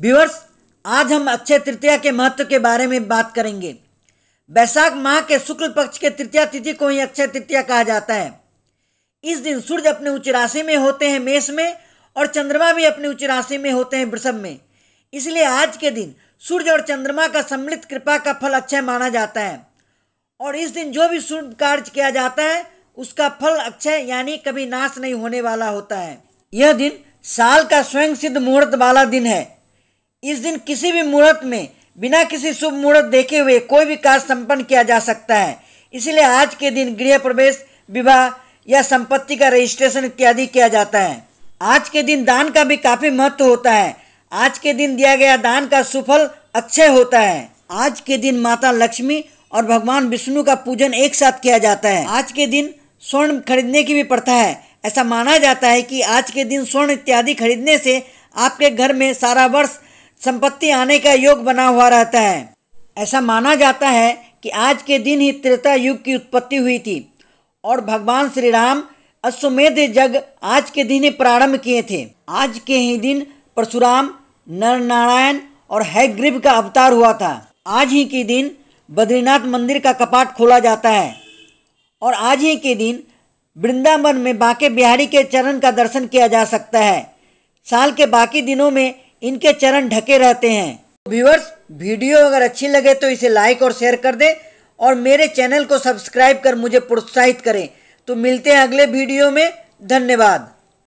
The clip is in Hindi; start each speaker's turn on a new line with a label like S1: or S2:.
S1: व्यूअर्स आज हम अक्षय तृतीया के महत्व के बारे में बात करेंगे वैशाख माह के शुक्ल पक्ष के तृतीया तिथि को ही अक्षय तृतीया कहा जाता है इस दिन सूर्य अपने उच्च राशि में होते हैं मेष में और चंद्रमा भी अपने उच्च राशि में होते हैं वृषभ में इसलिए आज के दिन सूर्य और चंद्रमा का सम्मिलित कृपा का फल अक्षय माना जाता है और इस दिन जो भी शुभ कार्य किया जाता है उसका फल अक्षय यानी कभी नाश नहीं होने वाला होता है यह दिन साल का स्वयं सिद्ध मुहूर्त वाला दिन है इस दिन किसी भी मुहूर्त में बिना किसी शुभ मुहूर्त देखे हुए कोई भी कार्य संपन्न किया जा सकता है इसलिए आज के दिन गृह प्रवेश विवाह या संपत्ति का रजिस्ट्रेशन इत्यादि किया जाता है आज के दिन दान का भी काफी महत्व होता है आज के दिन दिया गया दान का सुफल अक्षय होता है आज के दिन माता लक्ष्मी और भगवान विष्णु का पूजन एक साथ किया जाता है आज के दिन स्वर्ण खरीदने की भी प्रथा है ऐसा माना जाता है कि आज के दिन स्वर्ण इत्यादि खरीदने से आपके घर में सारा वर्ष संपत्ति आने का योग बना हुआ रहता है ऐसा माना जाता है कि आज के दिन ही त्रेता युग की उत्पत्ति हुई थी और भगवान श्री राम अश्वमेध जग आज के दिन ही प्रारंभ किए थे आज के ही दिन परशुराम नर नारायण और हैग्रीव का अवतार हुआ था आज ही के दिन बद्रीनाथ मंदिर का कपाट खोला जाता है और आज ही के दिन वृंदावन में बाके बिहारी के चरण का दर्शन किया जा सकता है साल के बाकी दिनों में इनके चरण ढके रहते हैं व्यूवर्स वीडियो अगर अच्छी लगे तो इसे लाइक और शेयर कर दें और मेरे चैनल को सब्सक्राइब कर मुझे प्रोत्साहित करें तो मिलते हैं अगले वीडियो में धन्यवाद